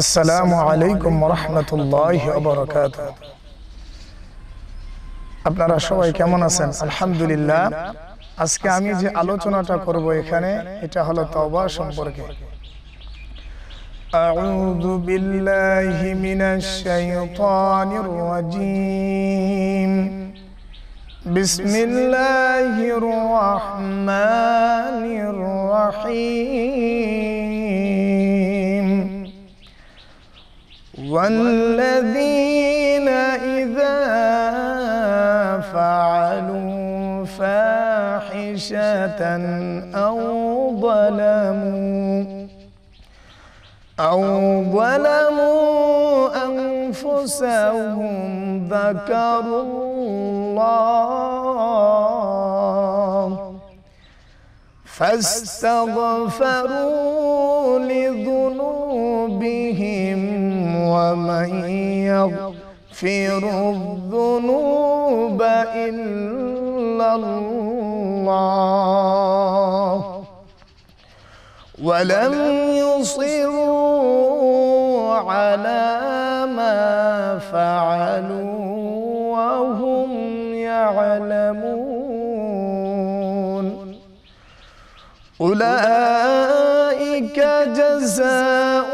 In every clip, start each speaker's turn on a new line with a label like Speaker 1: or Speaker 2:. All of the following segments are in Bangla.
Speaker 1: আসসালামু আলাইকুম রহমতুল্লাহ অবরকাত আপনারা সবাই কেমন আছেন আলহামদুলিল্লাহ আজকে আমি যে আলোচনাটা করব এখানে এটা হলো তওবা সম্পর্কে أعوذ بالله من الشيطان الرجيم بسم الله الرحمن الرحيم والذين إذا فعلوا فاحشة أو ظلموا أو ظلموا أنفسهم ذكروا الله فاستغفروا لذنوبهم ومن يغفر الذنوب إلا الله ولم يصروا على ما فعلوا وهم يعلمون أولئك جزاؤهم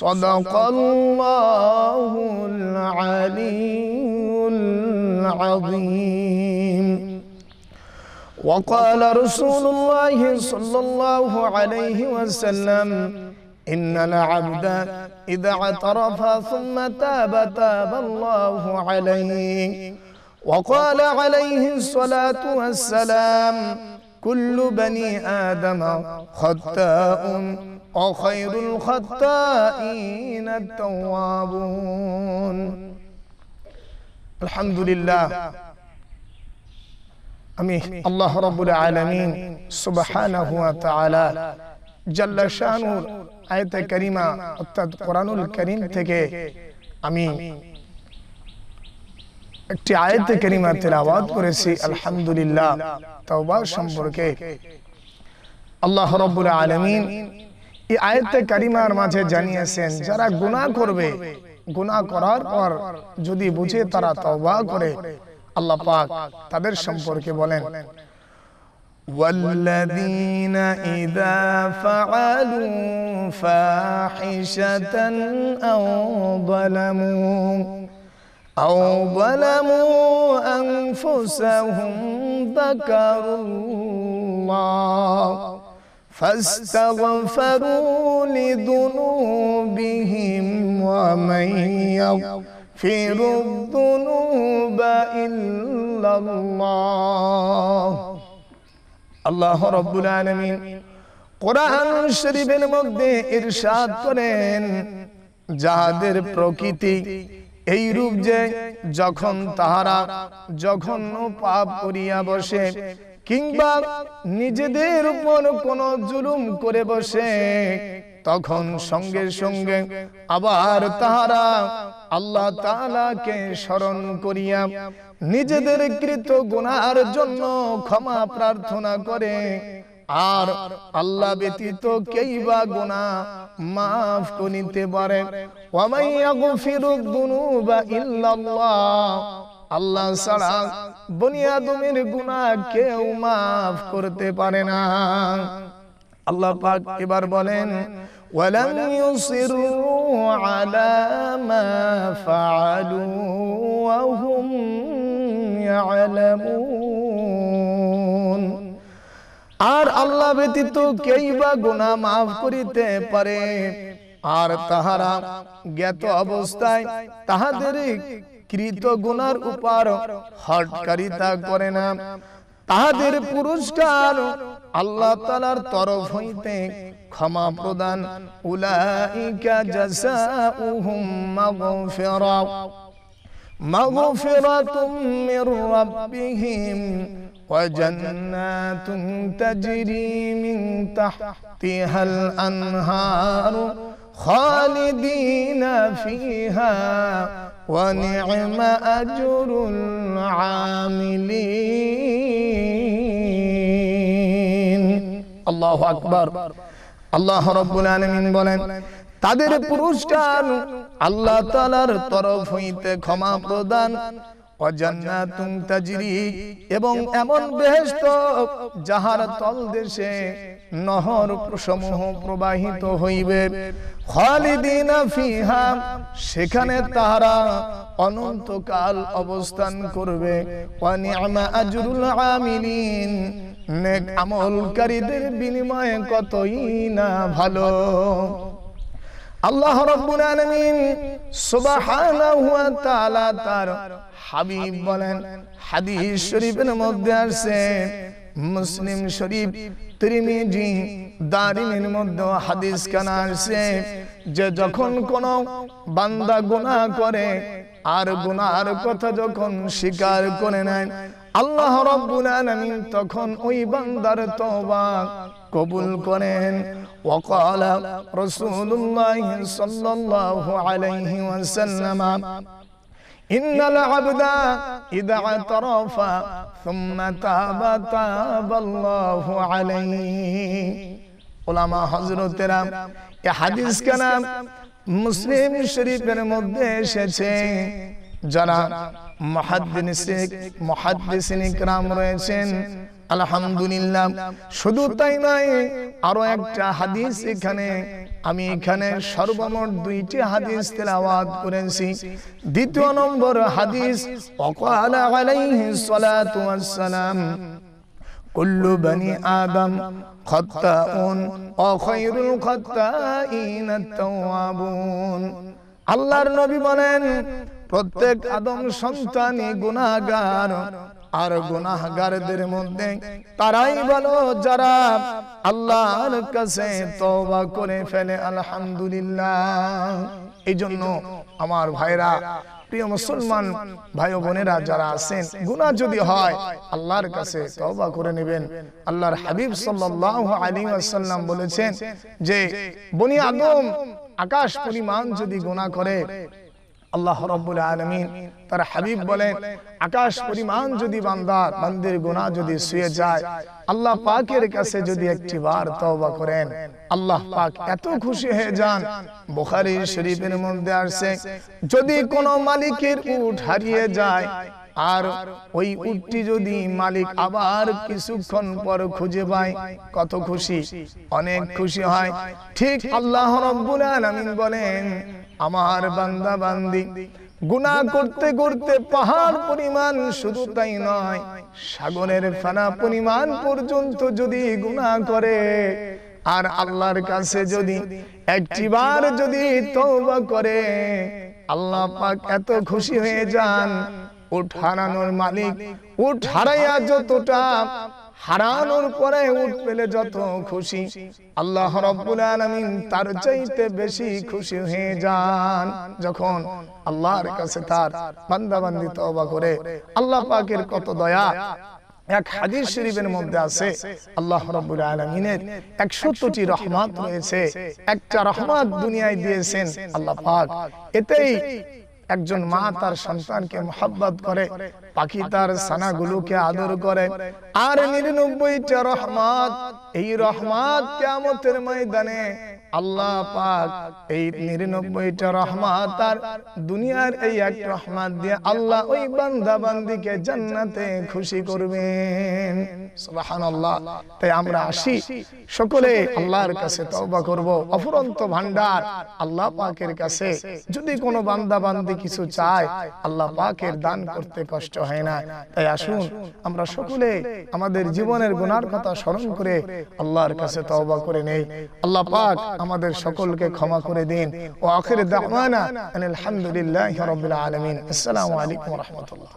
Speaker 1: صدق الله العلي العظيم وقال رسول الله صلى الله عليه وسلم إن العبد إذا اعترف ثم تاب تاب الله عليه وقال عليه الصلاة والسلام كل بني آدم خطاء وخير الخطائين التوابون الحمد لله أمين الله رب العالمين سبحانه وتعالى جل شانه آية كريمة قرآن الكريم تكي أمين একটি আয়তে কেরিমা তেলাওয়াত করেছি আলহামদুলিল্লাহ তওবা সম্পর্কে আল্লাহ রাব্বুল আলামিন এই আয়তে কারিমার মাঝে জানিয়েছেন যারা গুনাহ করবে গুনাহ করার পর যদি বুঝে তারা তওবা করে আল্লাহ পাক তাদের সম্পর্কে বলেন والذين إذا فعلوا فاحشة أو ظلموا أو ظلموا أنفسهم ذكروا الله فاستغفروا لذنوبهم ومن يغفر الذنوب إلا الله الله رب العالمين قرآن শরীফের মধ্যে ইরশাদ করেন যাদের প্রকৃতি এই রূপ যে যখন তাহারা যখন পাপ করিয়া বসে কিংবা নিজেদের উপর কোন জুলুম করে বসে তখন সঙ্গে সঙ্গে আবার তাহারা আল্লাহ তালাকে স্মরণ করিয়া নিজেদের কৃত গুনার জন্য ক্ষমা প্রার্থনা করে আর আল্লাহ ব্যতীত কেই বা গুণা মাফ করিতে পারে আল্লাহ ছাড়া বনিয়াদমের গুনা কেউ মাফ করতে পারে না আল্লাহ পাক এবার বলেন ولم يصروا على ما فعلوا وهم يعلمون আল্লাহ ব্যতীত কেই বা গুণা মাফ করিতে পারে আর তাহারা জ্ঞাত অবস্থায় তাহাদের কৃত গুণার উপর হটকারিতা করে না তাহাদের পুরস্কার আল্লাহ তালার তরফ হইতে ক্ষমা প্রদান উলাইকা জাসাউহুম মাগফিরা মাগফিরাতুম মির রাব্বিহিম وجنات تجري من تحتها الأنهار خالدين فيها ونعم أجر العاملين الله أكبر الله رب العالمين بولين তাদের পুরস্কার আল্লাহ তালার তরফ হইতে ক্ষমা প্রদান এবং এমন বেহেস্ত যাহার তলদেশে নহর প্রসমূহ প্রবাহিত হইবে ফিহা সেখানে তাহারা অনন্তকাল অবস্থান করবে নেক আমলকারীদের বিনিময়ে কতই না ভালো আল্লাহ রব্বুল আলামিন সুবহানাহু ওয়া তার হাবিব বলেন হাদিস শরীফের মধ্যে আসছে মুসলিম শরীফ তিরমিজি দারিমের মধ্যে হাদিস কানা আসছে যে যখন কোন বান্দা গুনাহ করে আর গুনাহর কথা যখন স্বীকার করে নেয় আল্লাহ রাব্বুল আলামিন তখন ওই বান্দার তওবা কবুল করেন ওয়াকালা রাসূলুল্লাহ সাল্লাল্লাহু আলাইহি ওয়াসাল্লাম এই হাদিস কানা মুসলিম শরীফের মধ্যে এসেছে যারা মহাদ্দিন ইকরাম রয়েছেন আলহামদুলিল্লাহ শুধু তাই নয় আরো একটা হাদিস এখানে আমি এখানে সর্বমোট দুইটি হাদিস তেলাওয়াত করেছি দ্বিতীয় নম্বর হাদিস ওয়াকালা আলাইহি সালাতু ওয়াসসালাম কুল্লু বনি আদম খাত্তাউন ওয়া খায়রুল খাত্তাইন আত-তাওয়াবুন আল্লাহর নবী বলেন প্রত্যেক আদম সন্তানই গুনাহগার আর গুনাহগারদের মধ্যে তারাই বলো যারা আল্লাহর কাছে তওবা করে ফেলে আলহামদুলিল্লাহ এই জন্য আমার ভাইরা প্রিয় মুসলমান ভাই বোনেরা যারা আছেন গুনাহ যদি হয় আল্লাহর কাছে তওবা করে নেবেন আল্লাহর হাবিব সাল্লাল্লাহু আলাইহি ওয়াসাল্লাম বলেছেন যে বনি আদম আকাশ পরিমাণ যদি গুনাহ করে আল্লাহ রব্বুল আলমিন তার হাবিব বলেন আকাশ পরিমাণ যদি বান্দার বান্দির গুণা যদি শুয়ে যায় আল্লাহ পাকের কাছে যদি একটি বার তওবা করেন আল্লাহ পাক এত খুশি হয়ে যান বুখারী শরীফের মধ্যে আসে যদি কোনো মালিকের উঠ হারিয়ে যায় আর ওই উঠটি যদি মালিক আবার কিছুক্ষণ পর খুঁজে পায় কত খুশি অনেক খুশি হয় ঠিক আল্লাহ রব্বুল আলামিন বলেন আমার বান্দা বান্দি গুনা করতে করতে পাহাড় পরিমাণ শুধু তাই নয় সাগরের ফানা পরিমাণ পর্যন্ত যদি গুণা করে আর আল্লাহর কাছে যদি একটিবার যদি তওবা করে আল্লাহ পাক এত খুশি হয়ে যান উঠ হারানোর মালিক উঠ হারাইয়া যতটা হারানোর পরে উঠ পেলে যত খুশি আল্লাহ রব্বুল আলামিন তার চাইতে বেশি খুশি হয়ে যান যখন আল্লাহর কাছে তার বান্দাবান্দি তওবা করে আল্লাহ পাকের কত দয়া এক হাদিস শরীফের মধ্যে আছে আল্লাহ রাব্বুল আলামিনের 170টি রহমত হয়েছে একটা রহমত দুনিয়ায় দিয়েছেন আল্লাহ পাক এতেই একজন মা তার সন্তানকে মোহাব্বত করে পাখি তার সানাগুলোকে আদর করে আর নিরানব্বইটা রহমত এই রহমত কেমতের ময়দানে আল্লাহ পাক এই নিরানব্বইটা রহমত আর দুনিয়ার এই এক রহমত দিয়ে আল্লাহ ওই বান্দা বান্দিকে জান্নাতে খুশি করবেন সুবহানাল্লাহ তাই আমরা আসি সকলে আল্লাহর কাছে তওবা করব অফুরন্ত ভান্ডার আল্লাহ পাকের কাছে যদি কোনো বান্দা বান্দি কিছু চায় আল্লাহ পাকের দান করতে কষ্ট হয় না তাই আসুন আমরা সকলে আমাদের জীবনের গুনার কথা স্মরণ করে আল্লাহর কাছে তওবা করে নেই আল্লাহ পাক আমাদের সকলকে ক্ষমা করে দিন ও আখির দাওয়ানা আলহামদুলিল্লাহি রাব্বিল আলামিন আসসালামু আলাইকুম ওয়া রাহমাতুল্লাহ